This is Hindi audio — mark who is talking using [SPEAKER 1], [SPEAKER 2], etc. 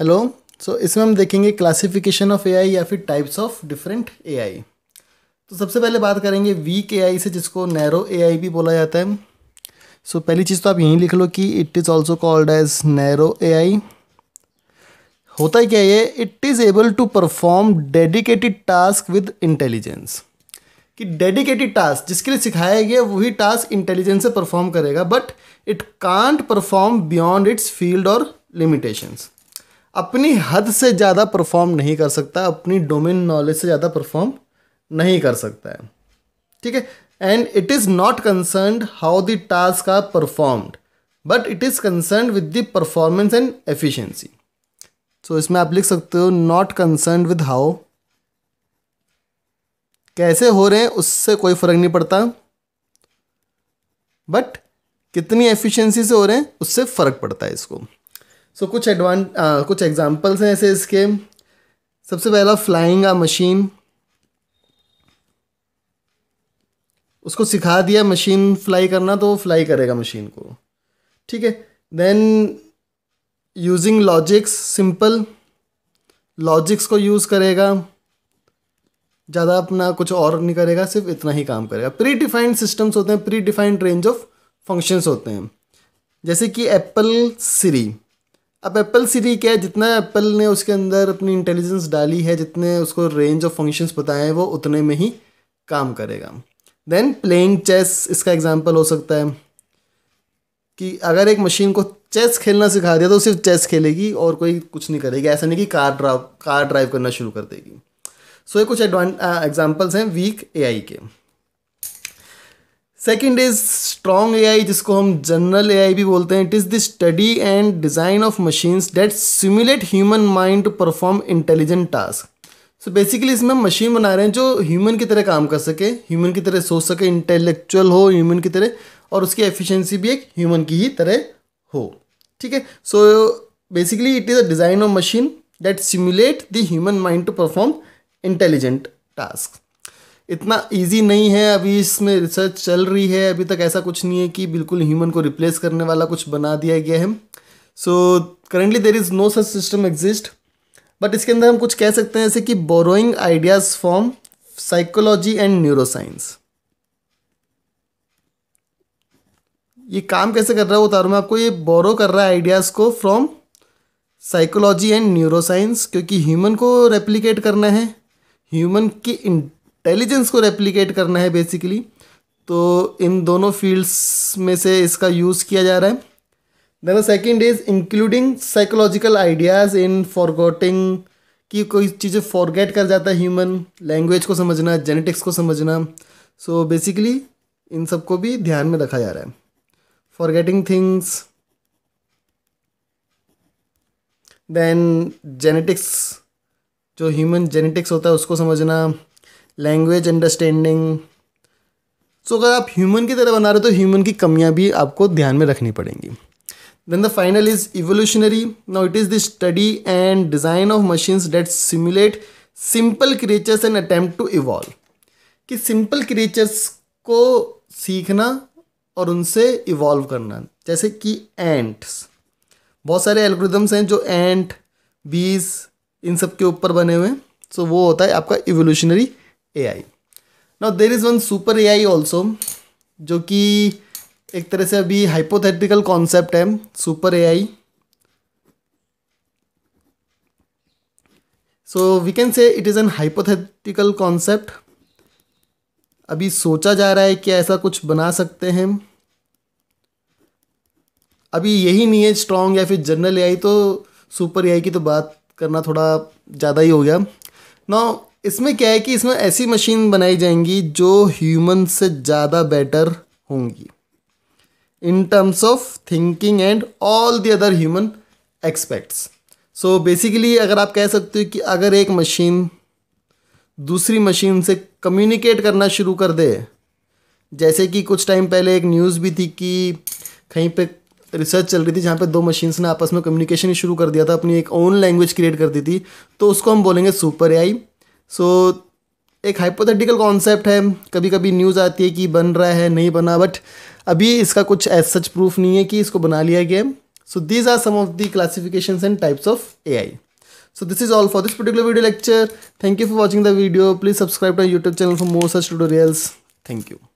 [SPEAKER 1] हेलो सो इसमें हम देखेंगे क्लासिफिकेशन ऑफ एआई या फिर टाइप्स ऑफ डिफरेंट एआई तो सबसे पहले बात करेंगे वीक एआई से जिसको नैरो एआई भी बोला जाता है सो so, पहली चीज़ तो आप यहीं लिख लो कि it is also called as narrow AI होता है क्या ये it is able to perform dedicated task with intelligence कि डेडिकेटेड टास्क जिसके लिए सिखाया गया वही टास्क इंटेलिजेंस से परफॉर्म करेगा but it can't perform beyond its field और लिमिटेशंस अपनी हद से ज़्यादा परफॉर्म नहीं कर सकता अपनी डोमेन नॉलेज से ज़्यादा परफॉर्म नहीं कर सकता है ठीक है and it is not concern how the task are performed but it is concern with the performance and efficiency so इसमें आप लिख सकते हो नॉट कंसर्न विद हाउ कैसे हो रहे हैं उससे कोई फ़र्क नहीं पड़ता बट कितनी एफिशिएंसी से हो रहे हैं उससे फ़र्क पड़ता है इसको सो so, कुछ एडवान uh, कुछ एग्जांपल्स हैं ऐसे इसके सबसे पहला फ्लाइंग आ मशीन उसको सिखा दिया मशीन फ्लाई करना तो फ्लाई करेगा मशीन को ठीक है then using logics simple logics को यूज़ करेगा ज़्यादा अपना कुछ और नहीं करेगा सिर्फ इतना ही काम करेगा प्री डिफाइंड सिस्टम्स होते हैं pre defined range of functions होते हैं जैसे कि एप्पल सीरी अब एप्पल सीरी क्या है जितना एप्पल ने उसके अंदर अपनी इंटेलिजेंस डाली है जितने उसको रेंज ऑफ फंक्शंस बताए हैं वो उतने में ही काम करेगा देन प्लेइंग चेस इसका एग्जाम्पल हो सकता है कि अगर एक मशीन को चेस खेलना सिखा दिया तो सिर्फ चेस खेलेगी और कोई कुछ नहीं करेगी ऐसा नहीं कि कार ड्राइव कार ड्राइव करना शुरू कर देगी सो so, ये कुछ एग्जाम्पल्स हैं वीक ए के second is strong A I जिसको हम जनरल ए आई भी बोलते हैं it is the study and design of machines that simulate human mind to perform intelligent task so basically इसमें हम मशीन बना रहे हैं जो ह्यूमन की तरह काम कर सके ह्यूमन की तरह सोच सके इंटेलेक्चुअल हो ह्यूमन की तरह और उसकी एफिशिएंसी भी एक ह्यूमन की ही तरह हो ठीक है so basically it is a design of machine that simulate the human mind to perform intelligent task इतना इजी नहीं है अभी इसमें रिसर्च चल रही है अभी तक ऐसा कुछ नहीं है कि बिल्कुल ह्यूमन को रिप्लेस करने वाला कुछ बना दिया गया है so currently there is no such system exist but इसके अंदर हम कुछ कह सकते हैं जैसे कि borrowing ideas from psychology and neuroscience ये काम कैसे कर रहा है उतारू मैं आपको ये बोरो कर रहा है आइडियाज़ को फ्रॉम साइकोलॉजी एंड न्यूरोसाइंस क्योंकि ह्यूमन को रेप्लीकेट करना है ह्यूमन की इंटेलिजेंस को रेप्लिकेट करना है बेसिकली तो इन दोनों फील्ड्स में से इसका यूज़ किया जा रहा है then second is including psychological ideas in forgetting कि कोई चीज़ें फॉरगेट कर जाता है ह्यूमन लैंग्वेज को समझना जेनेटिक्स को समझना सो so बेसिकली इन सब को भी ध्यान में रखा जा रहा है फॉरगेटिंग थिंग्स देन जेनेटिक्स जो ह्यूमन जेनेटिक्स होता है उसको समझना लैंग्वेज अंडरस्टैंडिंग सो अगर आप ह्यूमन की तरह बना रहे हो तो ह्यूमन की कमियाँ भी आपको ध्यान में रखनी पड़ेंगी then the final is evolutionary now it is the study and design of machines that simulate simple creatures and attempt to evolve कि सिंपल क्रिएचर्स को सीखना और उनसे इवॉल्व करना जैसे कि एंट्स बहुत सारे एल्गोरिदम्स हैं जो एंट बीज इन सब के ऊपर बने हुए हैं सो so, वो होता है आपका evolutionary AI now there is one super AI also जो कि एक तरह से अभी हाइपोथेटिकल कॉन्सेप्ट है super AI so we can say it is an hypothetical concept अभी सोचा जा रहा है कि ऐसा कुछ बना सकते हैं अभी यही नहीं है स्ट्रॉन्ग या फिर जनरल एआई तो सुपर एआई की तो बात करना थोड़ा ज़्यादा ही हो गया ना इसमें क्या है कि इसमें ऐसी मशीन बनाई जाएंगी जो ह्यूमन से ज़्यादा बेटर होंगी in terms of thinking and all the other human aspects so basically अगर आप कह सकते हो कि अगर एक मशीन दूसरी मशीन से कम्युनिकेट करना शुरू कर दे जैसे कि कुछ टाइम पहले एक न्यूज़ भी थी कि कहीं पे रिसर्च चल रही थी जहाँ पे दो मशीन्स ने आपस में कम्युनिकेशन ही शुरू कर दिया था अपनी एक ओन लैंग्वेज क्रिएट कर दी थी तो उसको हम बोलेंगे सुपर एआई सो so, एक हाइपोथेटिकल कॉन्सेप्ट है कभी कभी न्यूज़ आती है कि बन रहा है नहीं बना बट अभी इसका कुछ एज सच प्रूफ नहीं है कि इसको बना लिया गया so these are some of the classification and types of A I so this is all for this particular video lecture thank you for watching the video please subscribe to YouTube channel for more such tutorials thank you